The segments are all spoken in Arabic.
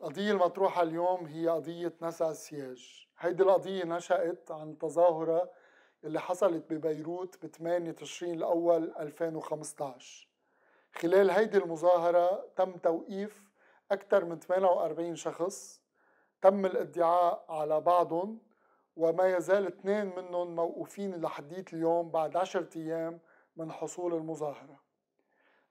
القضية المطروحة اليوم هي قضية نسع السياج هيدي القضية نشأت عن تظاهرة اللي حصلت ببيروت ب 8 تشرين الأول 2015 خلال هيدي المظاهرة تم توقيف أكثر من 48 شخص تم الادعاء على بعضهم وما يزال اثنين منهم موقوفين لحديت اليوم بعد عشرة أيام من حصول المظاهرة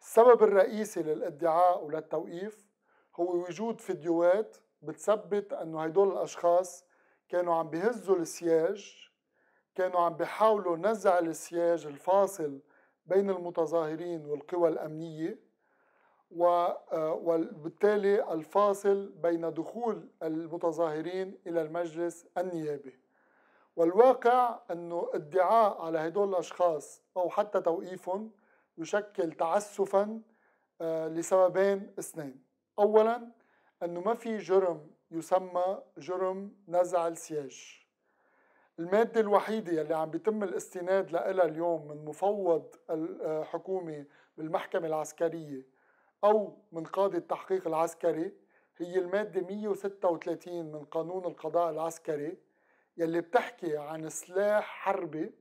السبب الرئيسي للادعاء وللتوقيف هو وجود فيديوهات بتثبت انه هدول الاشخاص كانوا عم بيهزوا السياج كانوا عم بيحاولوا نزع السياج الفاصل بين المتظاهرين والقوى الامنيه آه، وبالتالي الفاصل بين دخول المتظاهرين الى المجلس النيابي والواقع انه ادعاء على هدول الاشخاص او حتى توقيفهم يشكل تعسفا آه، لسببين اثنين أولا أنه ما في جرم يسمى جرم نزع السياج المادة الوحيدة يلي عم بيتم الاستناد لها اليوم من مفوض الحكومة آه، بالمحكمة العسكرية أو من قاضي التحقيق العسكري هي المادة 136 من قانون القضاء العسكري يلي بتحكي عن سلاح حربي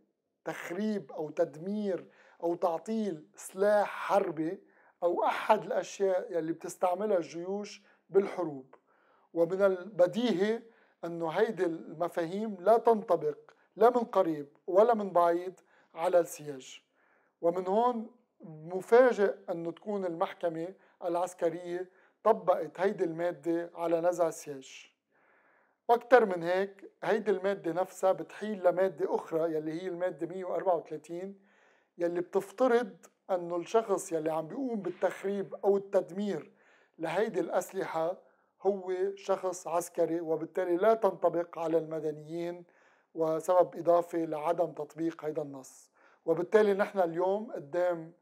تخريب أو تدمير أو تعطيل سلاح حربي أو أحد الأشياء يلي بتستعملها الجيوش بالحروب ومن البديهي أنه هيدي المفاهيم لا تنطبق لا من قريب ولا من بعيد على السياج ومن هون مفاجئ أنه تكون المحكمة العسكرية طبقت هيدي المادة على نزع السياج وأكثر من هيك هيدي المادة نفسها بتحيل لمادة أخرى يلي هي المادة 134 يلي بتفترض انه الشخص يلي عم بيقوم بالتخريب او التدمير لهيدي الاسلحه هو شخص عسكري وبالتالي لا تنطبق على المدنيين وسبب اضافه لعدم تطبيق هذا النص وبالتالي نحن اليوم قدام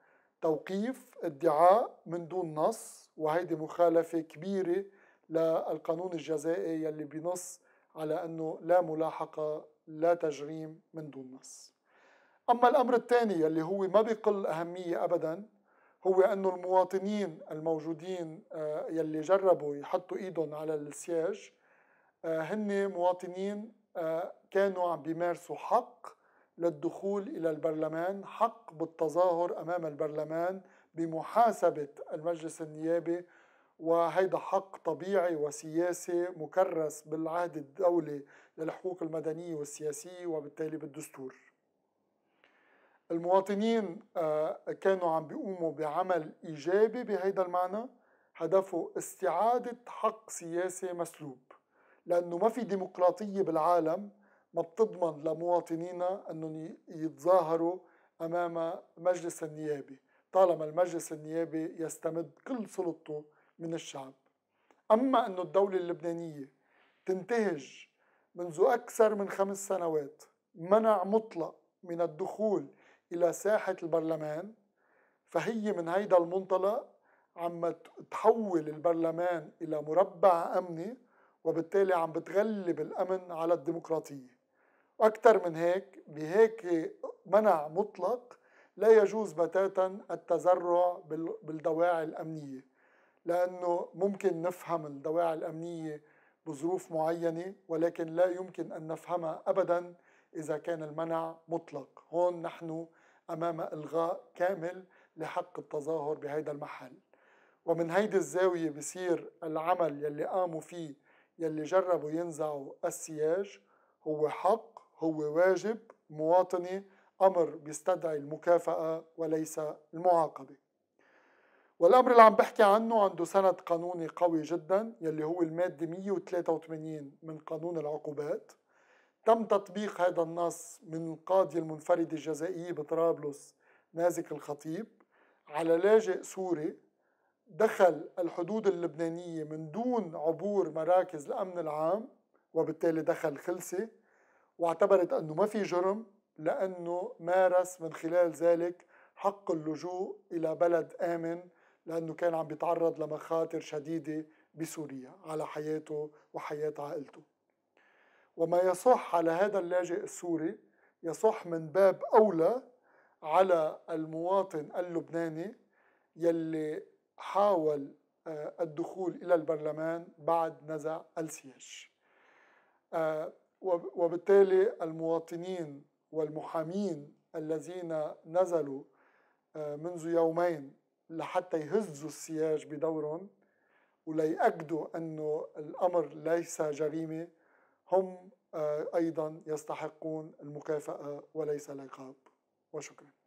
توقيف ادعاء من دون نص وهيدي مخالفه كبيره للقانون الجزائي يلي بنص على انه لا ملاحقه لا تجريم من دون نص أما الأمر الثاني اللي هو ما بقل أهمية أبدا هو أنه المواطنين الموجودين آه، يلي جربوا يحطوا إيدهم على السياج آه، هن مواطنين آه، كانوا عم بيمارسوا حق للدخول إلى البرلمان حق بالتظاهر أمام البرلمان بمحاسبة المجلس النيابي وهيدا حق طبيعي وسياسي مكرس بالعهد الدولي للحقوق المدنية والسياسية وبالتالي بالدستور المواطنين آه، كانوا عم بيقوموا بعمل إيجابي بهيدا المعنى هدفه استعادة حق سياسي مسلوب لأنه ما في ديمقراطية بالعالم ما بتضمن لمواطنينا أنهم يتظاهروا أمام مجلس النيابي طالما المجلس النيابي يستمد كل سلطته من الشعب أما انه الدولة اللبنانية تنتهج منذ أكثر من خمس سنوات منع مطلق من الدخول إلى ساحة البرلمان فهي من هيدا المنطلق عم تحول البرلمان إلى مربع أمني وبالتالي عم بتغلب الأمن على الديمقراطية أكثر من هيك بهيك منع مطلق لا يجوز بتاتا التزرع بالدواعي الأمنية لأنه ممكن نفهم الدواعي الأمنية بظروف معينة ولكن لا يمكن أن نفهمها أبدا إذا كان المنع مطلق هون نحن أمام إلغاء كامل لحق التظاهر بهيدا المحل ومن هيدي الزاوية بصير العمل يلي قاموا فيه يلي جربوا ينزعوا السياج هو حق هو واجب مواطني أمر بيستدعي المكافأة وليس المعاقبة والأمر اللي عم بحكي عنه عنده سند قانوني قوي جدا يلي هو المادة 183 من قانون العقوبات تم تطبيق هذا النص من القاضية المنفردة الجزائية بطرابلس نازك الخطيب على لاجئ سوري دخل الحدود اللبنانية من دون عبور مراكز الأمن العام وبالتالي دخل خلسة واعتبرت أنه ما في جرم لأنه مارس من خلال ذلك حق اللجوء إلى بلد آمن لأنه كان عم بيتعرض لمخاطر شديدة بسوريا على حياته وحياة عائلته وما يصح على هذا اللاجئ السوري يصح من باب أولى على المواطن اللبناني يلي حاول آه، الدخول إلى البرلمان بعد نزع السياج آه، وبالتالي المواطنين والمحامين الذين نزلوا آه، منذ يومين لحتى يهزوا السياج بدورهم وليأكدوا أنه الأمر ليس جريمة هم آه، أيضا يستحقون المكافأة وليس العقاب وشكرا